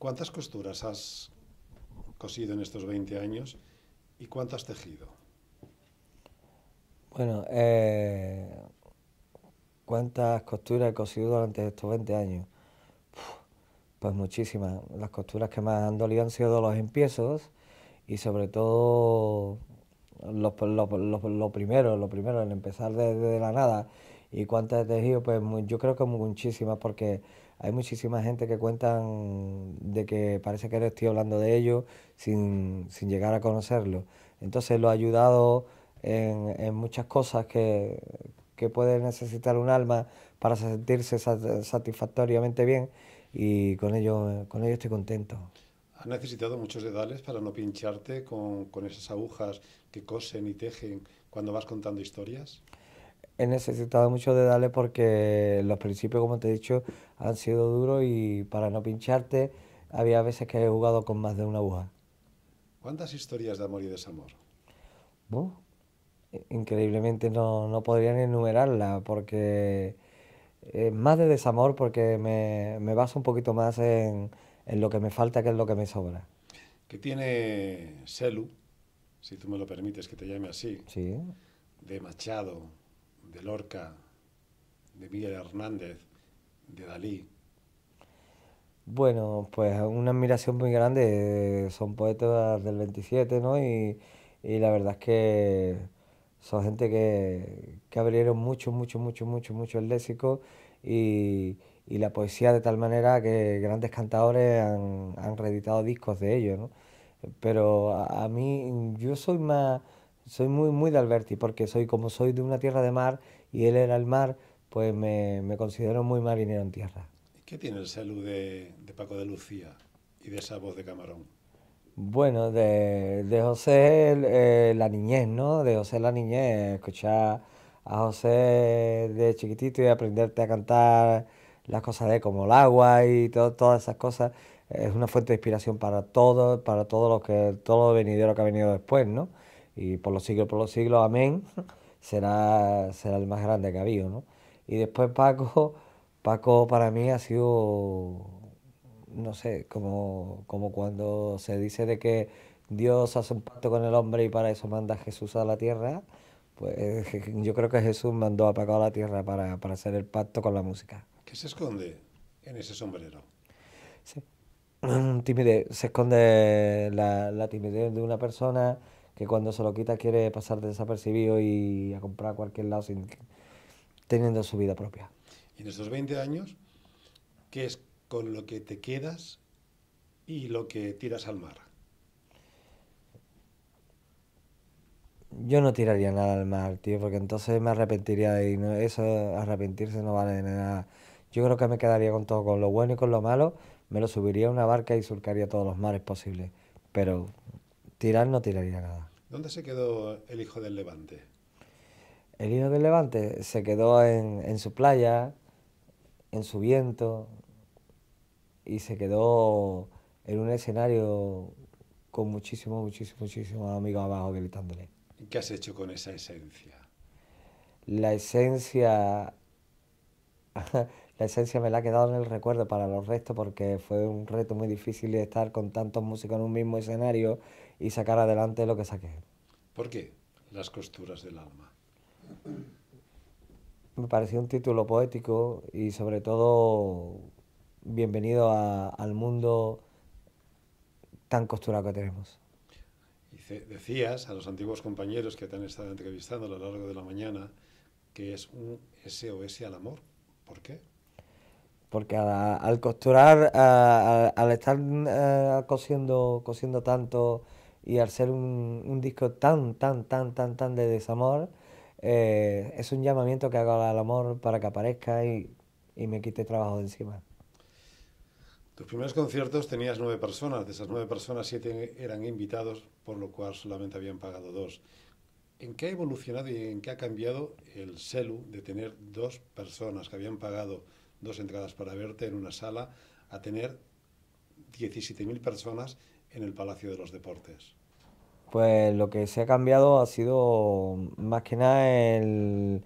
¿Cuántas costuras has cosido en estos 20 años y cuánto has tejido? Bueno, eh, ¿cuántas costuras he cosido durante estos 20 años? Pues muchísimas. Las costuras que más han dolido han sido los empiezos y sobre todo lo, lo, lo, primero, lo el empezar desde la nada. ¿Y cuántas he tejido? Pues yo creo que muchísimas porque hay muchísima gente que cuentan de que parece que estoy hablando de ellos sin, sin llegar a conocerlo. Entonces lo ha ayudado en, en muchas cosas que, que puede necesitar un alma para sentirse satisfactoriamente bien y con ello, con ello estoy contento. ¿Has necesitado muchos dedales para no pincharte con, con esas agujas que cosen y tejen cuando vas contando historias? he necesitado mucho de darle porque los principios, como te he dicho, han sido duros y para no pincharte había veces que he jugado con más de una aguja. ¿Cuántas historias de amor y desamor? increíblemente no, no podría ni enumerarla porque más de desamor porque me, me baso un poquito más en, en, lo que me falta que en lo que me sobra. ¿Qué tiene Selu, si tú me lo permites que te llame así? Sí. De Machado, de Lorca, de Miguel Hernández, de Dalí? Bueno, pues una admiración muy grande, son poetas del 27, ¿no? Y, la verdad es que son gente que, abrieron mucho, mucho, mucho, mucho, mucho el léxico y, la poesía de tal manera que grandes cantadores han, reeditado discos de ellos, ¿no? Pero a, mí, yo soy más, soy muy, muy de Alberti, porque soy como soy de una tierra de mar y él era el mar, pues me, considero muy marinero en tierra. ¿Qué tiene el salud de, Paco de Lucía y de esa voz de Camarón? Bueno, de, José eh, la niñez, ¿no? De José la niñez, escuchar a José de chiquitito y aprenderte a cantar las cosas de como el agua y todas esas cosas es una fuente de inspiración para todo, para todo lo que todo lo venidero que ha venido después, ¿no? y por los siglos, por los siglos, amén, será, será el más grande que ha habido, ¿no? Y después Paco, Paco para mí ha sido, no sé, como, como cuando se dice de que Dios hace un pacto con el hombre y para eso manda a Jesús a la tierra, pues yo creo que Jesús mandó a Paco a la tierra para, hacer el pacto con la música. ¿Qué se esconde en ese sombrero? Sí. Timidez, se esconde la, la timidez de una persona que cuando se lo quita quiere pasar desapercibido y a comprar a cualquier lado sin, teniendo su vida propia. Y en estos 20 años, ¿qué es con lo que te quedas y lo que tiras al mar? Yo no tiraría nada al mar, tío, porque entonces me arrepentiría y eso, arrepentirse no vale de nada. Yo creo que me quedaría con todo, con lo bueno y con lo malo, me lo subiría a una barca y surcaría todos los mares posibles. Pero tirar no tiraría nada. ¿Dónde se quedó el hijo del Levante? El hijo del Levante se quedó en, su playa, en su viento, y se quedó en un escenario con muchísimos, muchísimos, muchísimos amigos abajo gritándole. ¿Qué has hecho con esa esencia? La esencia la esencia me la ha quedado en el recuerdo para los restos porque fue un reto muy difícil de estar con tantos músicos en un mismo escenario y sacar adelante lo que saqué. ¿Por qué? Las costuras del alma. Me pareció un título poético y sobre todo bienvenido al mundo tan costurado que tenemos. decías a los antiguos compañeros que te han estado entrevistando a lo largo de la mañana que es un SOS al amor. ¿Por qué? porque al, costurar, al, estar eh, cosiendo, cosiendo tanto y al ser un, disco tan, tan, tan, tan, tan de desamor, eh, es un llamamiento que hago al amor para que aparezca y, y me quite trabajo de encima. Tus primeros conciertos tenías nueve personas, de esas nueve personas siete eran invitados, por lo cual solamente habían pagado dos. ¿En qué ha evolucionado y en qué ha cambiado el CELU de tener dos personas que habían pagado dos entradas para verte en una sala, a tener 17.000 personas en el Palacio de los Deportes? Pues lo que se ha cambiado ha sido más que nada el...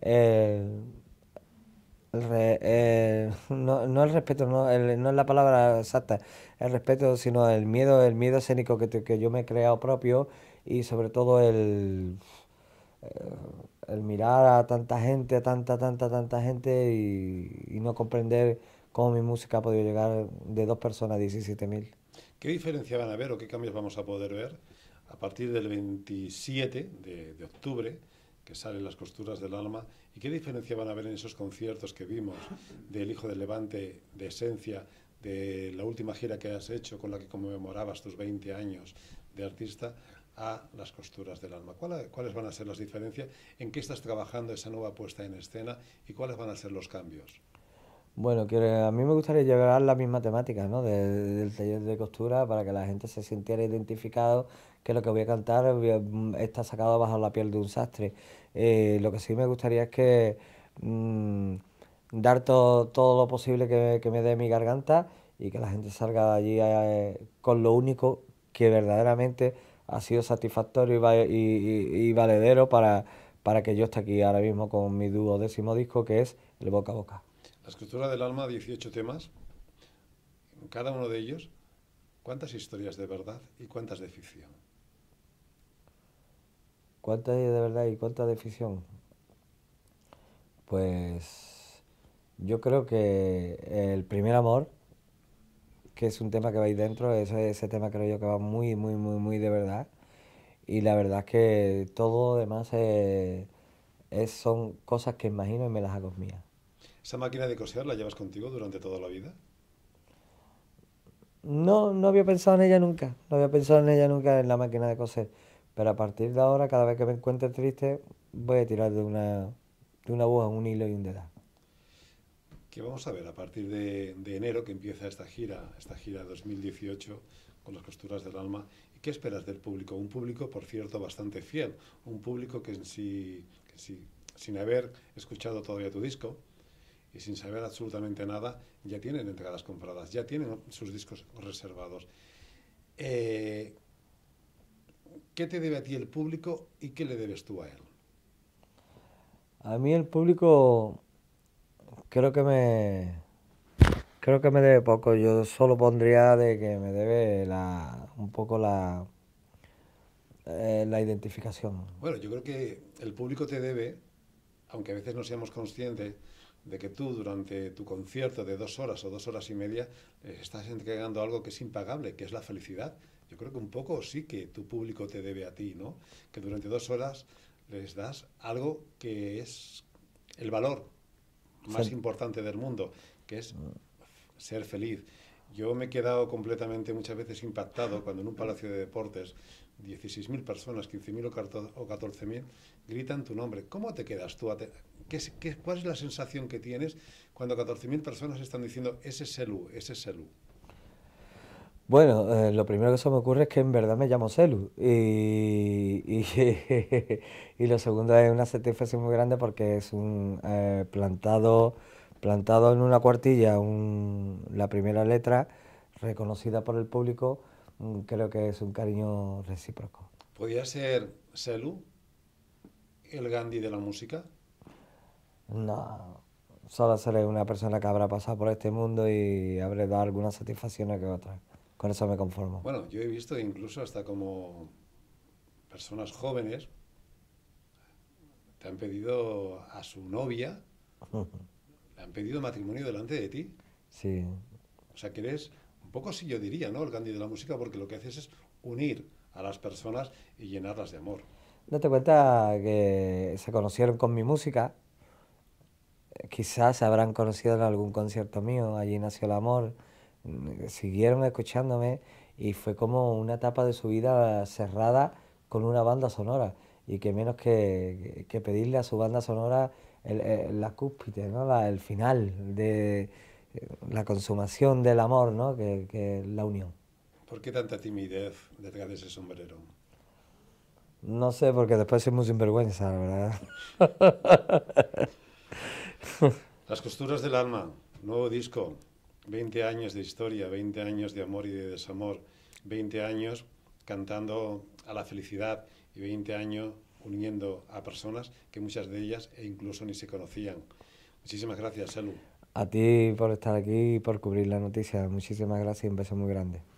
Eh, no, no, el respeto, no, no, es la palabra exacta, el respeto, sino el miedo, el miedo escénico que, que yo me he creado propio y sobre todo el... Eh, el mirar a tanta gente, a tanta, tanta, tanta gente y, y no comprender cómo mi música ha podido llegar de dos personas a 17.000. ¿Qué diferencia van a ver o qué cambios vamos a poder ver a partir del 27 de, de octubre? que salen las costuras del alma. ¿Y qué diferencia van a ver en esos conciertos que vimos del Hijo del Levante, de Esencia, de la última gira que has hecho con la que conmemorabas tus 20 años de artista, a las costuras del alma. ¿Cuáles van a ser las diferencias? ¿En qué estás trabajando esa nueva puesta en escena y cuáles van a ser los cambios? Bueno, a mí me gustaría llevar la misma temática ¿no? del taller de costura para que la gente se sintiera identificado que lo que voy a cantar está sacado bajo la piel de un sastre. Eh, lo que sí me gustaría es que mm, dar todo lo posible que, me dé mi garganta y que la gente salga de allí eh, con lo único que verdaderamente ha sido satisfactorio y, valedero para, para que yo esté aquí ahora mismo con mi duodécimo disco que es El Boca a Boca. La escritura del alma, 18 temas, en cada uno de ellos, ¿cuántas historias de verdad y cuántas de ficción? ¿Cuántas de verdad y cuántas de ficción? Pues yo creo que el primer amor que es un tema que va ahí dentro, ese, ese tema creo yo que va muy, muy, muy, muy de verdad. Y la verdad es que todo demás eh, es, son cosas que imagino y me las hago mías. ¿Esa máquina de coser la llevas contigo durante toda la vida? No, no había pensado en ella nunca, no había pensado en ella nunca en la máquina de coser. Pero a partir de ahora, cada vez que me encuentre triste, voy a tirar de una, de una aguja, un hilo y un dedal que vamos a ver a partir de, enero que empieza esta gira, esta gira 2018 con las costuras del alma. qué esperas del público? Un público, por cierto, bastante fiel, un público que, en sin haber escuchado todavía tu disco y sin saber absolutamente nada, ya tienen entregadas compradas, ya tienen sus discos reservados. Eh, ¿Qué te debe a ti el público y qué le debes tú a él? A mí el público creo que me creo que me debe poco. Yo solo pondría de que me debe la un poco la eh, la identificación. Bueno, yo creo que el público te debe, aunque a veces no seamos conscientes de que tú durante tu concierto de dos horas o dos horas y media eh, estás entregando algo que es impagable, que es la felicidad. Yo creo que un poco sí que tu público te debe a ti, ¿no? Que durante dos horas les das algo que es el valor más importante del mundo, que es ser feliz. Yo me he quedado completamente muchas veces impactado cuando en un palacio de deportes 16.000 personas, 15.000 o 14.000 gritan tu nombre. ¿Cómo te quedas tú? ¿Qué, cuál es la sensación que tienes cuando 14.000 personas están diciendo ese es U, ese es U? Bueno, eh, lo primero que se me ocurre es que en verdad me llamo Celu. Y, y, lo segundo es una satisfacción muy grande porque es un eh, plantado, plantado en una cuartilla, un, la primera letra reconocida por el público. Mm, creo que es un cariño recíproco. ¿Podría ser Celu el Gandhi de la música? No, solo seré una persona que habrá pasado por este mundo y habré dado alguna satisfacción a que otra. Con eso me conformo. Bueno, yo he visto incluso hasta como personas jóvenes te han pedido a su novia, le han pedido matrimonio delante de ti. Sí. O sea, que eres un poco, sí, yo diría, ¿no? El Gandhi de la música, porque lo que haces es unir a las personas y llenarlas de amor. Date cuenta que se conocieron con mi música. Quizás se habrán conocido en algún concierto mío. Allí nació el amor siguieron escuchándome y fue como una etapa de su vida cerrada con una banda sonora y que menos que, que pedirle a su banda sonora el, la cúspide, ¿no? el final de la consumación del amor, ¿no? que, la unión. ¿Por qué tanta timidez detrás de ese sombrero? No sé, porque después soy muy sinvergüenza, la verdad. Las costuras del alma, nuevo disco, 20 años de historia, 20 años de amor y de desamor, 20 años cantando a la felicidad y 20 años uniendo a personas que muchas de ellas e incluso ni se conocían. Muchísimas gracias, Salud. A ti por estar aquí y por cubrir la noticia. Muchísimas gracias y un beso muy grande.